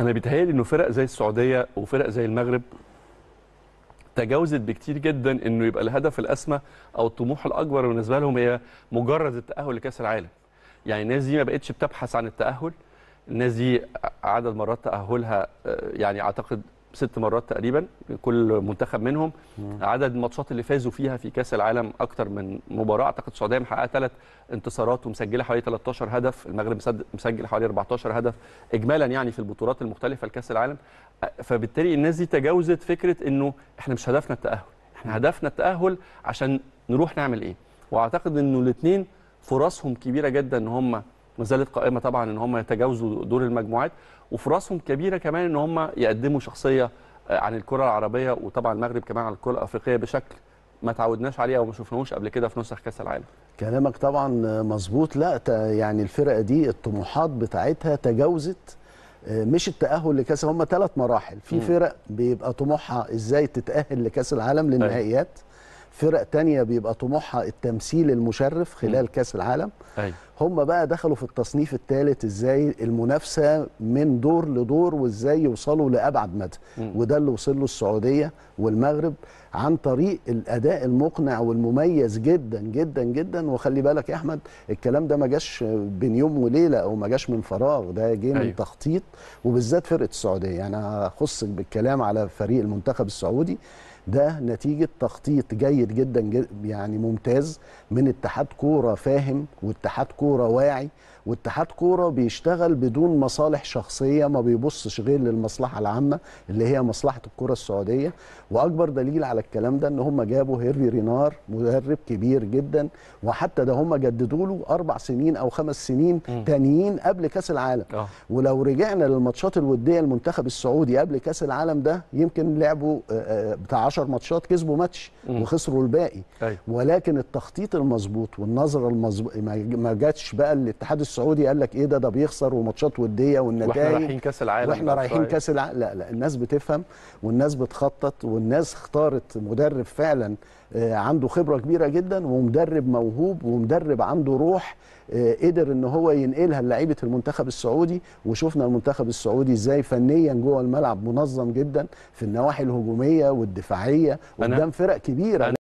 انا بيتهيألي انه فرق زي السعوديه وفرق زي المغرب تجاوزت بكتير جدا انه يبقى الهدف الاسمى او الطموح الاكبر بالنسبه لهم هي مجرد التاهل لكاس العالم يعني الناس دي ما بقتش بتبحث عن التاهل الناس دي عدد مرات تاهلها آه، يعني اعتقد ست مرات تقريبا كل منتخب منهم مم. عدد الماتشات اللي فازوا فيها في كاس العالم اكتر من مباراه اعتقد السعوديه محققه ثلاث انتصارات ومسجله حوالي 13 هدف المغرب مسجل حوالي 14 هدف اجمالا يعني في البطولات المختلفه لكاس العالم فبالتالي الناس دي تجاوزت فكره انه احنا مش هدفنا التاهل احنا هدفنا التاهل عشان نروح نعمل ايه واعتقد انه الاثنين فرصهم كبيره جدا ان هم ما زالت قائمه طبعا ان هم يتجاوزوا دور المجموعات وفي راسهم كبيره كمان ان هم يقدموا شخصيه آه، عن الكره العربيه وطبعا المغرب كمان عن الكره الافريقيه بشكل ما تعودناش عليه او ما شفناهوش قبل كده في نسخ كاس العالم كلامك طبعا مظبوط لا يعني الفرقه دي الطموحات بتاعتها تجاوزت آه، مش التاهل لكاس هم ثلاث مراحل في فرق بيبقى طموحها ازاي تتاهل لكاس العالم أيوه. للنهائيات فرق تانية بيبقى طموحها التمثيل المشرف خلال كاس العالم أي. أيوة. هم بقى دخلوا في التصنيف الثالث ازاي المنافسه من دور لدور وازاي يوصلوا لابعد مدى وده اللي وصل له السعوديه والمغرب عن طريق الاداء المقنع والمميز جدا جدا جدا وخلي بالك يا احمد الكلام ده ما جاش بين يوم وليله او ما جاش من فراغ ده جه من أيوه. تخطيط وبالذات فرقه السعوديه يعني أخصك بالكلام على فريق المنتخب السعودي ده نتيجه تخطيط جيد جدا, جداً يعني ممتاز من اتحاد كوره فاهم واتحاد كوره واعي واتحاد كوره بيشتغل بدون مصالح شخصيه ما بيبصش غير للمصلحه العامه اللي هي مصلحه الكره السعوديه واكبر دليل على الكلام ده ان هم جابوا هيرفي رينار مدرب كبير جدا وحتى ده هم جددوا له اربع سنين او خمس سنين تانيين قبل كاس العالم آه. ولو رجعنا للماتشات الوديه المنتخب السعودي قبل كاس العالم ده يمكن لعبوا آه، آه، بتاع 10 ماتشات كسبوا ماتش وخسروا الباقي أيوه. ولكن التخطيط المظبوط والنظره المظبوط ما جاتش بقى الاتحاد السعودي السعودي قال لك ايه ده ده بيخسر وماتشات وديه والنتائج واحنا رايحين كاس العالم واحنا رايحين كاس العالم لا لا الناس بتفهم والناس بتخطط والناس اختارت مدرب فعلا آه، عنده خبره كبيره جدا ومدرب موهوب ومدرب عنده روح آه، قدر ان هو ينقلها لعيبه المنتخب السعودي وشفنا المنتخب السعودي ازاي فنيا جوه الملعب منظم جدا في النواحي الهجوميه والدفاعيه قدام فرق كبيره